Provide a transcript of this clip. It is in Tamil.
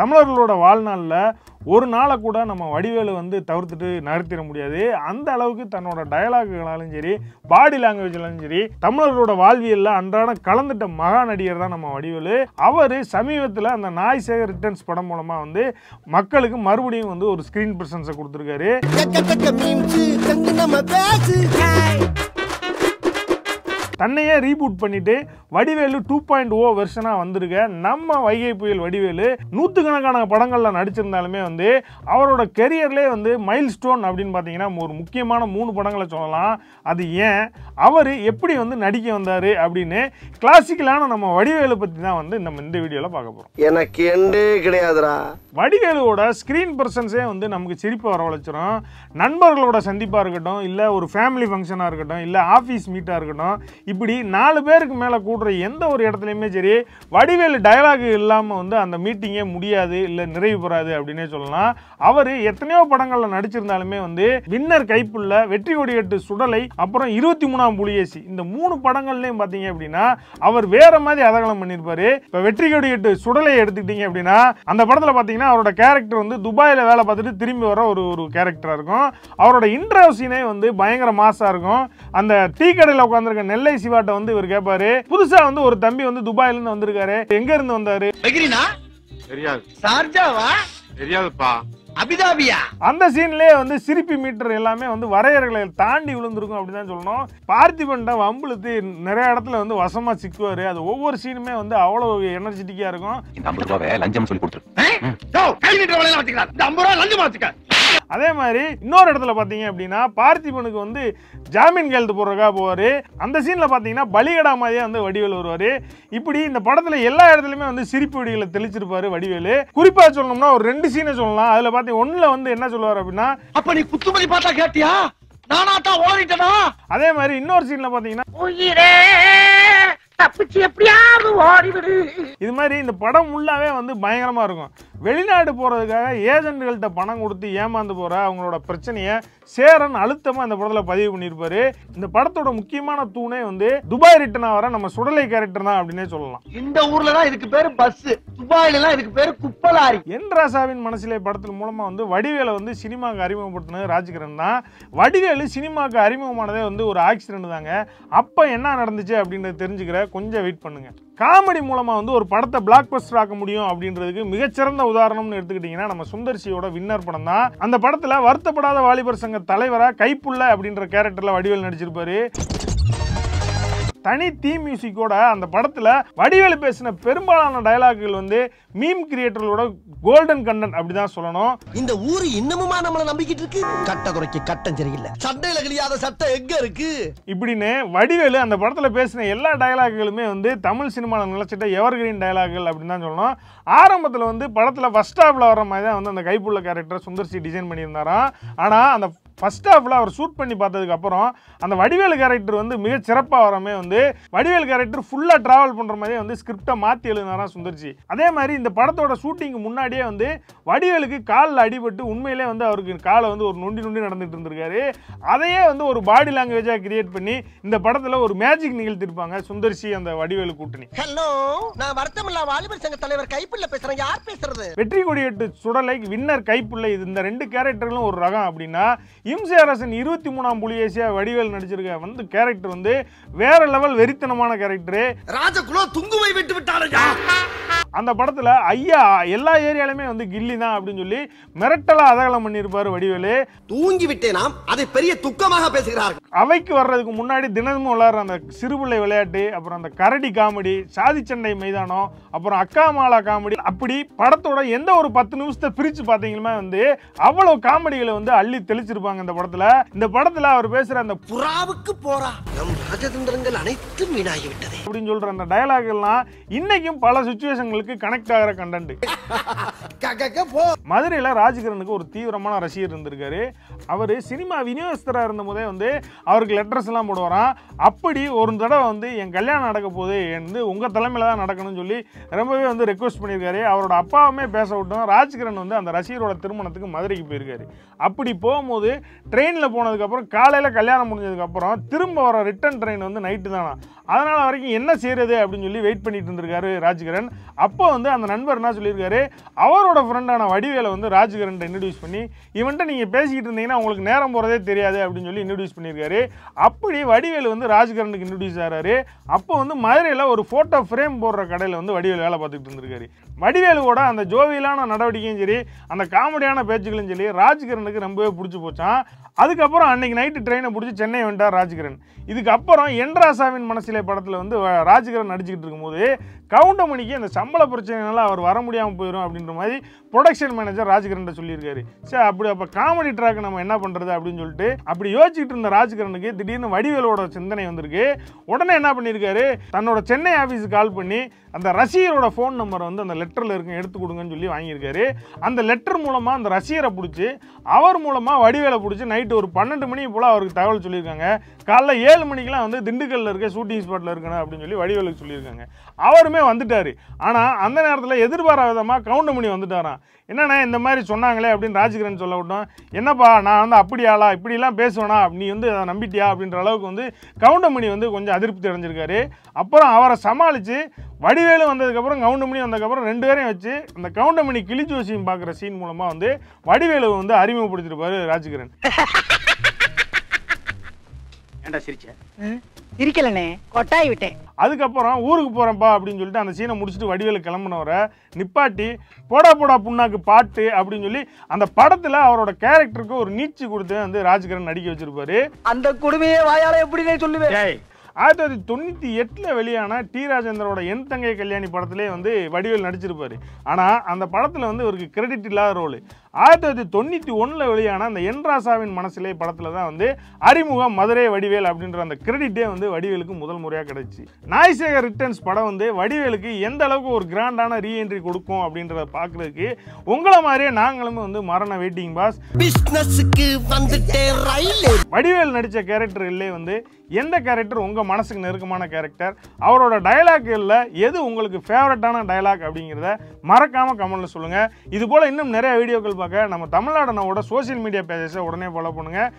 தமிழர்களோட வாழ்நாளில் ஒரு நாளை கூட நம்ம வடிவேலு வந்து தவிர்த்துட்டு நகர்த்திட முடியாது அந்த அளவுக்கு தன்னோட டயலாகுகளாலும் சரி பாடி லாங்குவேஜ்லாலும் சரி தமிழர்களோட வாழ்வியலில் அன்றாடம் கலந்துட்ட மகா நடிகர் தான் நம்ம வடிவேலு அவர் சமீபத்தில் அந்த நாய் சேகர் ரிட்டர்ன்ஸ் படம் மூலமாக வந்து மக்களுக்கு மறுபடியும் வந்து ஒரு ஸ்க்ரீன் பிரசன்ஸை கொடுத்துருக்காரு தன்னையே ரீபூட் பண்ணிட்டு வடிவேலு டூ பாயிண்ட் ஓ வெர்ஷனாக வந்திருக்க நம்ம வைகை புயல் வடிவேலு நூற்றுக்கணக்கான படங்களில் நடிச்சிருந்தாலுமே வந்து அவரோட கெரியர்லேயே வந்து மைல் ஸ்டோன் அப்படின்னு பார்த்தீங்கன்னா ஒரு முக்கியமான மூணு படங்களை சொல்லலாம் அது ஏன் அவர் எப்படி வந்து நடிக்க வந்தார் அப்படின்னு கிளாசிக்கலான நம்ம வடிவேலு பற்றி தான் வந்து நம்ம இந்த வீடியோவில் பார்க்க போகிறோம் எனக்கு எண்டே கிடையாதுரா வடிவேலுவோட ஸ்க்ரீன் பர்சன்ஸே வந்து நமக்கு சிரிப்பு வரவழைச்சிரும் நண்பர்களோட சந்திப்பாக இருக்கட்டும் இல்லை ஒரு ஃபேமிலி ஃபங்க்ஷனாக இருக்கட்டும் இல்லை ஆஃபீஸ் மீட்டாக இருக்கட்டும் இப்படி நாலு பேருக்கு மேலே கூடுற எந்த ஒரு இடத்துலையுமே சரி வடிவேலு டயலாக் இல்லாமல் வந்து அந்த மீட்டிங்கே முடியாது இல்லை நிறைவு பெறாது அப்படின்னே சொல்லலாம் அவர் எத்தனையோ படங்களில் நடிச்சிருந்தாலுமே வந்து வின்னர் கைப்புள்ள வெற்றி எட்டு சுடலை அப்புறம் இருபத்தி மூணாம் புலியேசி இந்த மூணு படங்கள்லையும் பார்த்தீங்க அப்படின்னா அவர் வேற மாதிரி அதகலம் பண்ணியிருப்பாரு இப்போ வெற்றி எட்டு சுடலை எடுத்துக்கிட்டீங்க அப்படின்னா அந்த படத்தில் பார்த்தீங்கன்னா அவரோட கேரக்டர் வந்து துபாயில் வேலை பார்த்துட்டு திரும்பி வர ஒரு ஒரு கேரக்டராக இருக்கும் அவரோட இன்டர்வியூ சீனே வந்து பயங்கர மாசாக இருக்கும் அந்த டீ கடையில் உட்காந்துருக்க நெல்லை விஜய் சிவாட்ட வந்து இவர் கேப்பாரு புதுசா வந்து ஒரு தம்பி வந்து துபாயில இருந்து வந்திருக்காரு எங்க இருந்து வந்தாரு தெரியாது அந்த சீன்லயே வந்து சிரிப்பி மீட்டர் எல்லாமே வந்து வரையறைகளை தாண்டி விழுந்திருக்கும் அப்படின்னு தான் சொல்லணும் பார்த்திபன்டா வம்புழுத்து நிறைய இடத்துல வந்து வசமா சிக்குவாரு அது ஒவ்வொரு சீனுமே வந்து அவ்வளவு எனர்ஜெட்டிக்கா இருக்கும் லஞ்சம் சொல்லி அதே மாதிரி இன்னொரு இடத்துல பார்த்தீங்க அப்படின்னா பார்த்திபனுக்கு வந்து ஜாமீன் கேள்வி போடுறக்காக போவார் அந்த சீனில் பார்த்தீங்கன்னா பலிகடா மாதிரியே வந்து வடிவேல் வருவார் இப்படி இந்த படத்தில் எல்லா இடத்துலையுமே வந்து சிரிப்பு வடிகளை தெளிச்சிருப்பாரு வடிவேலு குறிப்பாக சொல்லணும்னா ஒரு ரெண்டு சீனை சொல்லலாம் அதில் பார்த்து ஒன்றில் வந்து என்ன சொல்லுவார் அப்படின்னா அப்போ நீ குத்துமதி பார்த்தா கேட்டியா நானா தான் ஓடிட்டனா அதே மாதிரி இன்னொரு சீனில் பார்த்தீங்கன்னா தப்பிச்சு எப்படியாவது ஓடிவிடு இது மாதிரி இந்த படம் உள்ளாவே வந்து பயங்கரமா இருக்கும் வெளிநாடு போகிறதுக்காக ஏஜென்ட்கள்ட்ட பணம் கொடுத்து ஏமாந்து போகிற அவங்களோட பிரச்சனையை சேரன் அழுத்தமாக இந்த படத்தில் பதிவு பண்ணியிருப்பாரு இந்த படத்தோட முக்கியமான தூணே வந்து துபாய் ரிட்டன் ஆகிற நம்ம சுடலை கேரக்டர் தான் அப்படின்னே சொல்லலாம் இந்த ஊரில் தான் இதுக்கு பேர் பஸ் துபாயிலாம் இதுக்கு பேர் குப்பலாரி என் ராசாவின் மனசிலே படத்தின் மூலமாக வந்து வடிவேலை வந்து சினிமாவுக்கு அறிமுகப்படுத்தினது ராஜகிரண் தான் வடிவேலு சினிமாவுக்கு அறிமுகமானதே வந்து ஒரு ஆக்சிடென்ட் தாங்க அப்போ என்ன நடந்துச்சு அப்படின்றத தெரிஞ்சுக்கிற கொஞ்சம் வெயிட் பண்ணுங்கள் காமெடி மூலமாக வந்து ஒரு படத்தை பிளாக் பஸ்டர் ஆக்க முடியும் அப்படின்றதுக்கு மிகச்சிறந்த உதாரணம்னு எடுத்துக்கிட்டிங்கன்னா நம்ம சுந்தர்சியோட வின்னர் படம் தான் அந்த படத்தில் வருத்தப்படாத வாலிபர் சங்க தலைவராக கைப்புள்ள அப்படின்ற கேரக்டரில் வடிவேல் நடிச்சிருப்பாரு தனி தீம் மியூசிக்கோட அந்த படத்தில் வடிவேலு பேசின பெரும்பாலான டயலாக்குகள் வந்து மீம் கிரியேட்டர்களோட கோல்டன் அப்படி அப்படிதான் சொல்லணும் இந்த ஊர் இன்னமுமா நம்மளை நம்பிக்கிட்டு இருக்கு கட்ட குறைக்கு கட்டம் சரியில்லை சட்டையில் கிடையாத சட்டை எங்க இருக்கு இப்படின்னு வடிவேலு அந்த படத்தில் பேசின எல்லா டயலாக்குகளுமே வந்து தமிழ் சினிமாவில் நிலச்சிட்ட எவர் கிரீன் டயலாக்குகள் அப்படின்னு தான் சொல்லணும் ஆரம்பத்தில் வந்து படத்தில் ஃபஸ்ட் ஸ்டாப்பில் வர மாதிரி தான் வந்து அந்த கைப்புள்ள கேரக்டர் சுந்தர் சி டிசைன் பண்ணியிருந்தாராம் ஆனால் அந்த ஃபஸ்ட் ஹாஃபில் அவர் ஷூட் பண்ணி பார்த்ததுக்கப்புறம் அந்த வடிவேல் கேரக்டர் வந்து மிக சிறப்பாக வரமே வந்து வடிவேல் கேரக்டர் ஃபுல்லாக ட்ராவல் பண்ணுற மாதிரியே வந்து ஸ்கிரிப்டை மாற்றி எழுதினாராம் சுந்தர்ஜி அதே மாதிரி இந்த படத்தோட ஷூட்டிங்க்கு முன்னாடியே வந்து வடிவேலுக்கு காலில் அடிபட்டு உண்மையிலே வந்து அவருக்கு காலை வந்து ஒரு நொண்டி நொண்டி நடந்துகிட்டு இருந்திருக்காரு அதையே வந்து ஒரு பாடி லாங்குவேஜாக கிரியேட் பண்ணி இந்த படத்தில் ஒரு மேஜிக் நிகழ்த்திருப்பாங்க சுந்தரிசி அந்த வடிவேலு கூட்டணி ஹலோ நான் வருத்தமில்லா வாலிபர் சங்க தலைவர் கைப்பிள்ள பேசுகிறேன் யார் பேசுறது வெற்றி கொடியேட்டு சுடலை வின்னர் கைப்பிள்ளை இது இந்த ரெண்டு கேரக்டர்களும் ஒரு ரகம் அப்படின்னா இம்சி அரசன் இருபத்தி மூணாம் புலி ஏசியா வடிவேல் நடிச்சிருக்க வந்து கேரக்டர் வந்து வேற லெவல் வெறித்தனமான கேரக்டரு ராஜகுலோ துங்குவை விட்டு விட்டாரா அந்த படத்தில் ஐயா எல்லா ஏரியாலுமே வந்து கில்லி தான் அப்படின்னு சொல்லி மிரட்டலாக அதகலம் பண்ணியிருப்பார் வடிவேலு தூங்கி விட்டேனாம் அதை பெரிய துக்கமாக பேசுகிறார்கள் அவைக்கு வர்றதுக்கு முன்னாடி தினமும் விளையாடுற அந்த சிறுபிள்ளை விளையாட்டு அப்புறம் அந்த கரடி காமெடி சாதி சண்டை மைதானம் அப்புறம் அக்கா மாலா காமெடி அப்படி படத்தோட எந்த ஒரு பத்து நிமிஷத்தை பிரித்து பார்த்தீங்களுமே வந்து அவ்வளோ காமெடிகளை வந்து அள்ளி தெளிச்சிருப்பாங்க இந்த படத்தில் இந்த படத்தில் அவர் பேசுகிற அந்த புறாவுக்கு போறா நம் ராஜதந்திரங்கள் அனைத்தும் வீணாகிவிட்டது அப்படின்னு சொல்கிற அந்த டயலாக்லாம் இன்னைக்கும் பல சுச்சுவேஷன்கள் அவங்களுக்கு கனெக்ட் ஆகிற கண்டென்ட் மதுரையில் ராஜகிரனுக்கு ஒரு தீவிரமான ரசிகர் இருந்திருக்காரு அவர் சினிமா விநியோகஸ்தராக இருந்த போதே வந்து அவருக்கு லெட்டர்ஸ் எல்லாம் போடுவாராம் அப்படி ஒரு தடவை வந்து என் கல்யாணம் நடக்க போகுது என்று உங்கள் தலைமையில் தான் நடக்கணும்னு சொல்லி ரொம்பவே வந்து ரெக்வஸ்ட் பண்ணியிருக்காரு அவரோட அப்பாவுமே பேச விட்டோம் ராஜ்கிரன் வந்து அந்த ரசிகரோட திருமணத்துக்கு மதுரைக்கு போயிருக்காரு அப்படி போகும்போது ட்ரெயினில் போனதுக்கப்புறம் காலையில் கல்யாணம் முடிஞ்சதுக்கப்புறம் திரும்ப வர ரிட்டன் ட்ரெயின் வந்து நைட்டு தானா அதனால் வரைக்கும் என்ன செய்கிறது அப்படின்னு சொல்லி வெயிட் பண்ணிட்டு இருந்திருக்காரு ராஜ்கிரண் அப்போ வந்து அந்த நண்பர் என்ன சொல்லியிருக்காரு அவரோட ஃப்ரெண்டான வடிவேலை வந்து ராஜ்கிரண் இன்ட்ரடியூஸ் பண்ணி இவன்ட்டு நீங்கள் பேசிக்கிட்டு இருந்தீங்கன்னா உங்களுக்கு நேரம் போகிறதே தெரியாது அப்படின்னு சொல்லி இன்ட்ரடியூஸ் பண்ணியிருக்காரு அப்படி வடிவேல் வந்து ராஜ்கிரனுக்கு இன்ட்ரடியூஸ் ஆகிறாரு அப்போ வந்து மதுரையில் ஒரு ஃபோட்டோ ஃப்ரேம் போடுற கடையில் வந்து வடிவேல் வேலை பார்த்துக்கிட்டு இருந்திருக்காரு வடிவேலுவோட அந்த ஜோவியலான நடவடிக்கையும் சரி அந்த காமெடியான பேச்சுகளும் சரி ராஜ்கிரனுக்கு ரொம்பவே பிடிச்சி போச்சான் அதுக்கப்புறம் அன்னைக்கு நைட்டு ட்ரெயினை பிடிச்சி சென்னை வந்துட்டார் ராஜ்கிரண் இதுக்கப்புறம் என்ராசாவின் மனசில் மாப்பிள்ளை படத்தில் வந்து ராஜகிரன் நடிச்சுக்கிட்டு இருக்கும்போது கவுண்டமணிக்கு அந்த சம்பள பிரச்சனைனால அவர் வர முடியாமல் போயிடும் அப்படின்ற மாதிரி ப்ரொடக்ஷன் மேனேஜர் ராஜகிரன் சொல்லியிருக்காரு சரி அப்படி அப்போ காமெடி ட்ராக் நம்ம என்ன பண்ணுறது அப்படின்னு சொல்லிட்டு அப்படி யோசிச்சுட்டு இருந்த ராஜகிரனுக்கு திடீர்னு வடிவேலோட சிந்தனை வந்திருக்கு உடனே என்ன பண்ணியிருக்காரு தன்னோட சென்னை ஆஃபீஸுக்கு கால் பண்ணி அந்த ரசிகரோட ஃபோன் நம்பரை வந்து அந்த லெட்டரில் இருக்க எடுத்து கொடுங்கன்னு சொல்லி வாங்கியிருக்காரு அந்த லெட்டர் மூலமாக அந்த ரசிகரை பிடிச்சி அவர் மூலமாக வடிவேலை பிடிச்சி நைட்டு ஒரு பன்னெண்டு மணி போல் அவருக்கு தகவல் சொல்லியிருக்காங்க காலைல ஏழு மணிக்கெலாம் வந்து திண்டுக்கல்லில் இருக்க ஷூட்டிங் ஸ்பாட்டில் இருக்கணும் அப்படின்னு சொல்லி வடிவேலுக்கு சொல்லியிருக்காங்க அவருமே வந்துட்டார் ஆனால் அந்த நேரத்தில் எதிர்பாராத விதமாக கவுண்டமணி வந்துட்டாராம் என்னண்ணே இந்த மாதிரி சொன்னாங்களே அப்படின்னு ராஜகிரன் சொல்ல விட்டோம் என்னப்பா நான் வந்து அப்படியாளா இப்படிலாம் பேசுவேனா நீ வந்து அதை நம்பிட்டியா அப்படின்ற அளவுக்கு வந்து கவுண்டமணி வந்து கொஞ்சம் அதிருப்தி அடைஞ்சிருக்காரு அப்புறம் அவரை சமாளித்து வடிவேலு வந்ததுக்கப்புறம் கவுண்டமணி வந்ததுக்கப்புறம் ரெண்டு பேரையும் வச்சு அந்த கவுண்டமணி கிளி ஜோசியம் பார்க்குற சீன் மூலமாக வந்து வடிவேலு வந்து அறிமுகப்படுத்திருப்பாரு ராஜகிரன் ஏண்டா சிரிக்கலண்ணே கொட்டாய் விட்டேன் அதுக்கப்புறம் ஊருக்கு போகிறேன்ப்பா அப்படின்னு சொல்லிட்டு அந்த சீனை முடிச்சுட்டு வடிவேலு கிளம்பினவரை நிப்பாட்டி போடா போடா புண்ணாக்கு பாட்டு அப்படின்னு சொல்லி அந்த படத்தில் அவரோட கேரக்டருக்கு ஒரு நீச்சி கொடுத்து வந்து ராஜ்கிரண் நடிக்க வச்சிருப்பாரு அந்த கொடுமையை வாயால் எப்படினே சொல்லுவேன் ஆயிரத்தி தொள்ளாயிரத்தி தொண்ணூற்றி எட்டில் வெளியான டி ராஜேந்திரோட என் தங்கை கல்யாணி படத்திலே வந்து வடிவேல் நடிச்சிருப்பார் ஆனால் அந்த படத்தில் வந்து இவருக்கு கிரெடிட் இல்லாத ரோல் ஆயிரத்தி தொள்ளாயிரத்தி தொண்ணூற்றி ஒன்றில் வெளியான அந்த என்ராசாவின் மனசிலே படத்தில் தான் வந்து அறிமுகம் மதுரை வடிவேல் அப்படின்ற அந்த கிரெடிட்டே வந்து வடிவேலுக்கு முதல் முறையாக கிடைச்சி நாய்சேகர் ரிட்டர்ன்ஸ் படம் வந்து வடிவேலுக்கு எந்த அளவுக்கு ஒரு கிராண்டான ரீஎன்ட்ரி கொடுக்கும் அப்படின்றத பார்க்குறதுக்கு உங்களை மாதிரியே நாங்களுமே வந்து மரண வெயிட்டிங் பாஸ் பிஸ்னஸுக்கு வந்துட்டேன் வடிவேல் நடித்த கேரக்டர் இல்லை வந்து எந்த கேரக்டர் உங்கள் மனசுக்கு நெருக்கமான கேரக்டர் அவரோட இல்லை எது உங்களுக்கு ஃபேவரட்டான டயலாக் அப்படிங்கிறத மறக்காமல் கமெண்டில் சொல்லுங்கள் இது போல் இன்னும் நிறைய வீடியோக்கள் பார்க்க நம்ம தமிழ்நாடனோட சோசியல் மீடியா பேஜஸை உடனே ஃபாலோ பண்ணுங்கள்